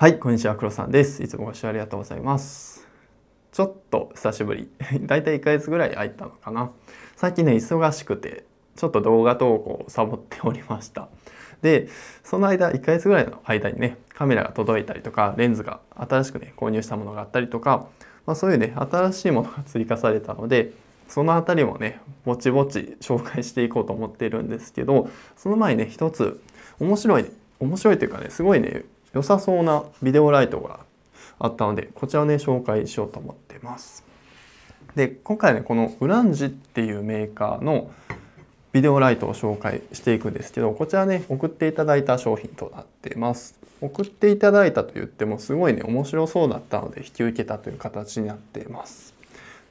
はい、こんにちは、黒さんです。いつもご視聴ありがとうございます。ちょっと久しぶり。だいたい1ヶ月ぐらい空いたのかな。最近ね、忙しくて、ちょっと動画投稿をサボっておりました。で、その間、1ヶ月ぐらいの間にね、カメラが届いたりとか、レンズが新しくね、購入したものがあったりとか、まあ、そういうね、新しいものが追加されたので、その辺りもね、ぼちぼち紹介していこうと思っているんですけど、その前にね、一つ、面白い、面白いというかね、すごいね、良さそうなビデオライトがあったので、こちらをね、紹介しようと思ってます。で、今回ね、このウランジっていうメーカーのビデオライトを紹介していくんですけど、こちらね、送っていただいた商品となってます。送っていただいたと言っても、すごいね、面白そうだったので、引き受けたという形になっています。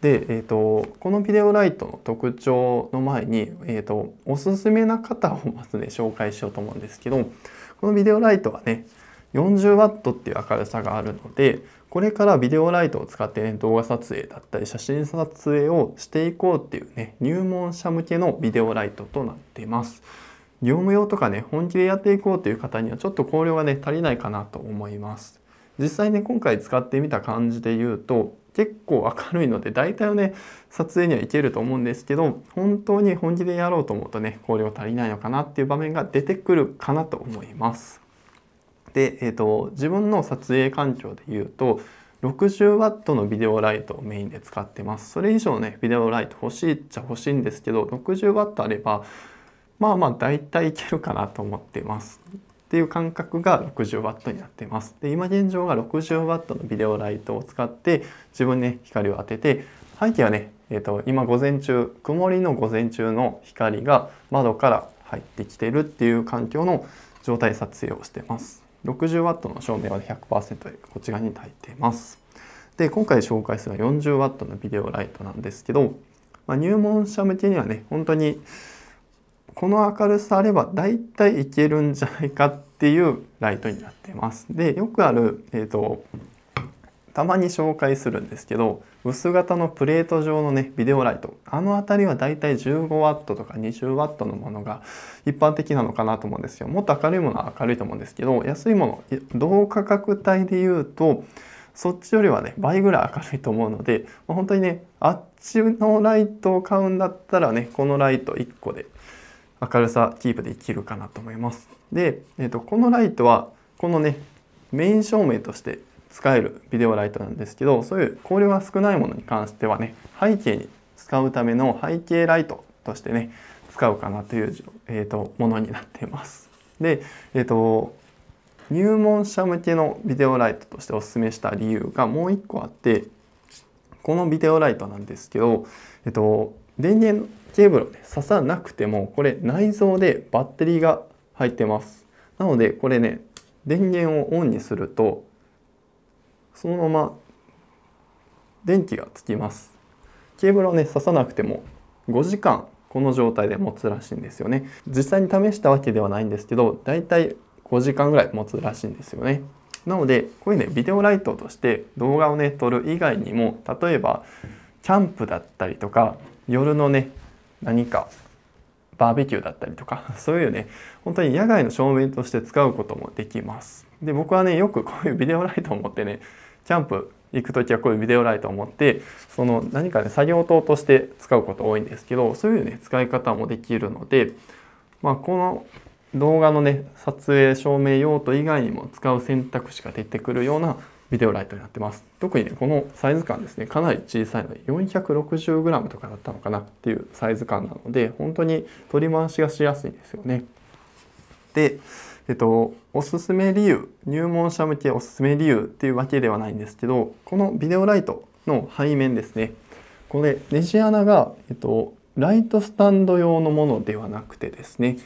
で、えーと、このビデオライトの特徴の前に、えーとおすすめな方をまずね紹介しようと思うんですけどこのビデオライトはね 40W っていう明るさがあるのでこれからビデオライトを使って、ね、動画撮影だったり写真撮影をしていこうっていうね入門者向けのビデオライトとなっています。業務用とかね本気でやっていこうという方にはちょっと光量がね足りないかなと思います。実際ね今回使ってみた感じで言うと結構明るいので大体はね撮影にはいけると思うんですけど本当に本気でやろうと思うとね考慮足りないのかなっていう場面が出てくるかなと思います。で、えーと、自分の撮影環境で言うと 60W のビデオライトをメインで使ってますそれ以上ねビデオライト欲しいっちゃ欲しいんですけど 60W あればまあまあ大体いけるかなと思ってますっていう感覚が 60W になってますで今現状が 60W のビデオライトを使って自分で、ね、光を当てて背景はね、えーと今午前中曇りの午前中の光が窓から入ってきてるっていう環境の状態撮影をしてます。60W の照明は100%こちらに焚いています。で、今回紹介するのは 40W のビデオライトなんですけど、まあ、入門者向けにはね、本当にこの明るさあれば大体いけるんじゃないかっていうライトになっています。で、よくある、えっ、ー、と、たまに紹介するんですけど薄型のプレート状のねビデオライトあの辺りはだいたい 15W とか 20W のものが一般的なのかなと思うんですよもっと明るいものは明るいと思うんですけど安いもの同価格帯で言うとそっちよりはね倍ぐらい明るいと思うので本当にねあっちのライトを買うんだったらねこのライト1個で明るさキープできるかなと思いますで、えー、とこのライトはこのねメイン照明として使えるビデオライトなんですけどそういう光量が少ないものに関してはね背景に使うための背景ライトとしてね使うかなという、えーと、ものになっています。で、えーと、入門者向けのビデオライトとしておすすめした理由がもう一個あってこのビデオライトなんですけど、えーと、と電源ケーブルを、ね、刺さなくてもこれ内蔵でバッテリーが入ってます。なのでこれね電源をオンにするとそのまま電気がつきますケーブルをね刺さなくても5時間この状態で持つらしいんですよね実際に試したわけではないんですけどだいたい5時間ぐらい持つらしいんですよねなのでこういうねビデオライトとして動画をね撮る以外にも例えばキャンプだったりとか夜のね何かバーベキューだったりとか そういうね本当に野外の照明として使うこともできますで僕はねよくこういうビデオライトを持ってねキャンプ行く時はこういうビデオライトを持ってその何かね作業灯として使うこと多いんですけどそういうね使い方もできるので、まあ、この動画のね撮影照明用途以外にも使う選択肢が出てくるようなビデオライトになってます特にねこのサイズ感ですねかなり小さいので 460g とかだったのかなっていうサイズ感なので本当に取り回しがしやすいんですよねでえっと、おすすめ理由入門者向けおすすめ理由っていうわけではないんですけどこのビデオライトの背面ですねこれネジ穴が、えっと、ライトスタンド用のものではなくてですね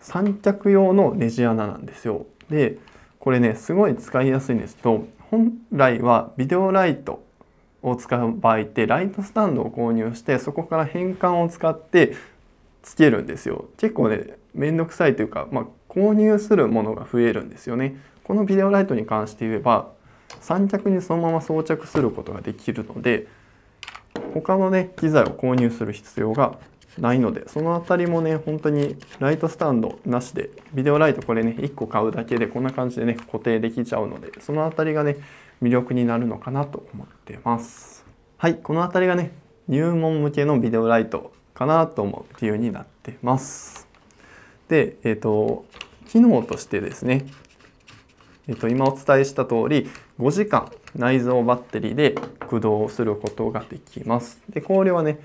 三脚用のネジ穴なんですよでこれねすごい使いやすいんですけど本来はビデオライトを使う場合ってライトスタンドを購入してそこから変換を使ってつけるんですよ結構ね面倒くさいというか、まあ、購入するものが増えるんですよね。このビデオライトに関して言えば三脚にそのまま装着することができるので他のね機材を購入する必要がないのでその辺りもね本当にライトスタンドなしでビデオライトこれね1個買うだけでこんな感じでね固定できちゃうのでその辺りがね魅力になるのかなと思ってますはいこの辺りがね入門向けのビデオライトかなと思う理由になってますで、えーと、機能としてですね、えーと、今お伝えした通り5時間内蔵バッテリーで駆動することができます。で光量はね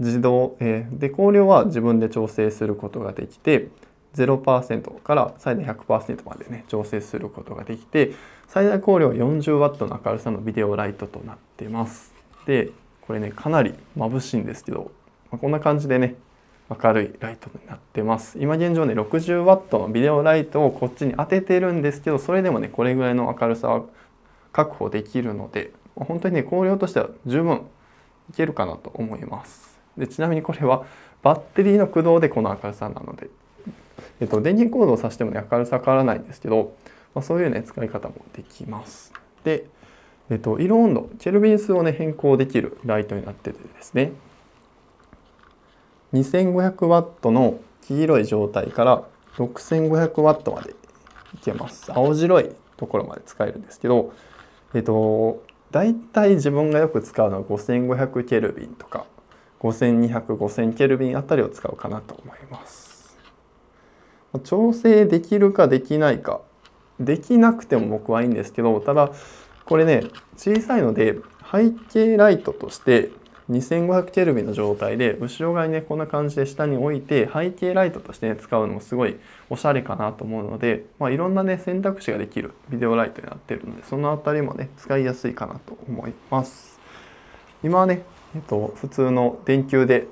自動、えー、で光量は自分で調整することができて0%から最大100%までね調整することができて最大光量は 40W の明るさのビデオライトとなってます。でこれねかなり眩しいんですけど、まあ、こんな感じでね明るいライトになってます今現状ね 60W のビデオライトをこっちに当ててるんですけどそれでもねこれぐらいの明るさは確保できるので本当にね光量としては十分いけるかなと思いますでちなみにこれはバッテリーの駆動でこの明るさなので、えっと、電源コードを挿してもね明るさ変わらないんですけど、まあ、そういうね使い方もできますで、えっと、色温度ケルビン数をね変更できるライトになっててですね 2500W の黄色い状態から 6500W までいけます青白いところまで使えるんですけどえっと大体自分がよく使うのは5500ケルビンとか52005000ケルビンあたりを使うかなと思います調整できるかできないかできなくても僕はいいんですけどただこれね小さいので背景ライトとして2500ケルビの状態で後ろ側にねこんな感じで下に置いて背景ライトとしてね使うのもすごいおしゃれかなと思うので、まあ、いろんなね選択肢ができるビデオライトになってるのでその辺りもね使いやすいかなと思います今はね、えっと、普通の電球で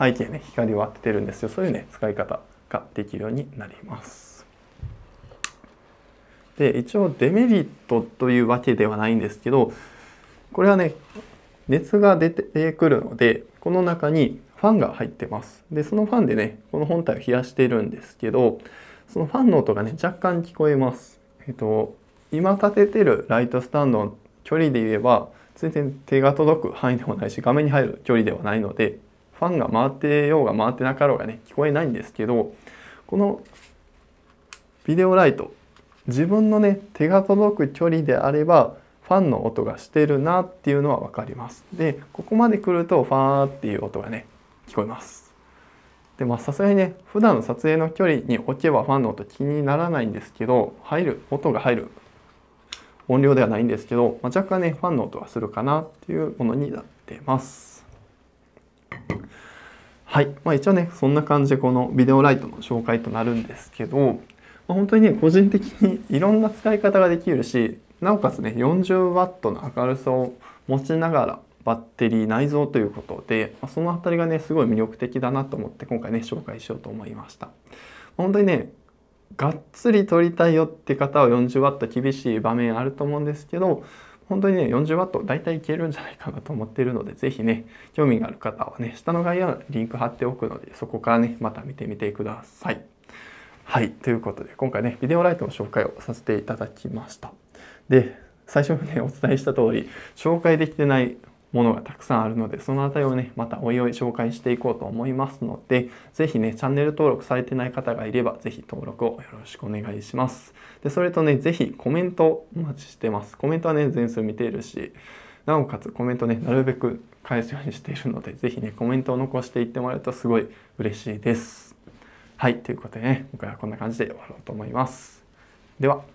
背景ね光を当ててるんですよそういうね使い方ができるようになりますで一応デメリットというわけではないんですけどこれはね熱が出てくるのでこの中にファンが入ってますでそのファンでねこの本体を冷やしてるんですけどそのファンの音がね若干聞こえますえっと今立ててるライトスタンドの距離で言えば全然手が届く範囲でもないし画面に入る距離ではないのでファンが回ってようが回ってなかろうがね聞こえないんですけどこのビデオライト自分のね手が届く距離であればファンの音がしてるなっていうのはわかります。でここまで来るとファーっていう音がね聞こえます。でまあさすがにね普段の撮影の距離に置けばファンの音気にならないんですけど入る音が入る音量ではないんですけど、まあ、若干ねファンの音がするかなっていうものになってます。はい、まあ、一応ねそんな感じでこのビデオライトの紹介となるんですけど、まあ、本当にね個人的にいろんな使い方ができるしなおかつね 40W の明るさを持ちながらバッテリー内蔵ということでその辺りがねすごい魅力的だなと思って今回ね紹介しようと思いました本当にねがっつり撮りたいよって方は 40W 厳しい場面あると思うんですけど本当にね 40W 大体いけるんじゃないかなと思っているので是非ね興味がある方はね下の概要欄にリンク貼っておくのでそこからねまた見てみてくださいはいということで今回ねビデオライトの紹介をさせていただきましたで最初にねお伝えした通り紹介できてないものがたくさんあるのでその辺りをねまたおいおい紹介していこうと思いますので是非ねチャンネル登録されてない方がいれば是非登録をよろしくお願いしますでそれとね是非コメントお待ちしてますコメントはね全数見ているしなおかつコメントね、なるべく返すようにしているので、是非ね、コメントを残していってもらえるとすごい嬉しいです。はい、ということでね、今回はこんな感じで終わろうと思います。では。